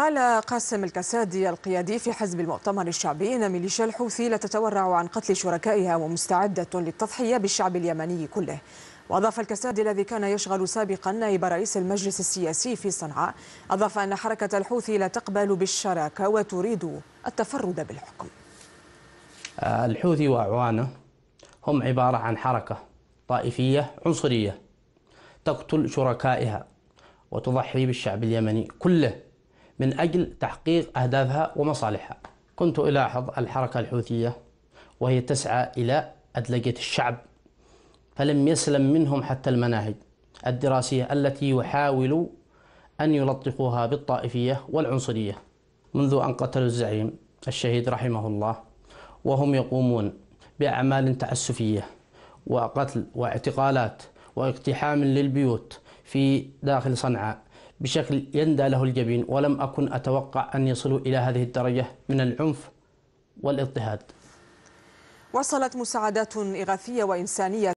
قال قاسم الكسادي القيادي في حزب المؤتمر الشعبي ان ميليشيا الحوثي لا تتورع عن قتل شركائها ومستعده للتضحيه بالشعب اليمني كله واضاف الكسادي الذي كان يشغل سابقا نائب رئيس المجلس السياسي في صنعاء اضاف ان حركه الحوثي لا تقبل بالشراكه وتريد التفرد بالحكم الحوثي واعوانه هم عباره عن حركه طائفيه عنصريه تقتل شركائها وتضحي بالشعب اليمني كله من أجل تحقيق أهدافها ومصالحها كنت ألاحظ الحركة الحوثية وهي تسعى إلى أدلجة الشعب فلم يسلم منهم حتى المناهج الدراسية التي يحاولوا أن يلطقوها بالطائفية والعنصرية منذ أن قتلوا الزعيم الشهيد رحمه الله وهم يقومون بأعمال تعسفية وقتل واعتقالات واقتحام للبيوت في داخل صنعاء بشكل يندى له الجبين ولم أكن أتوقع أن يصلوا إلى هذه الدرجة من العنف والاضطهاد وصلت مساعدات إغاثية وإنسانية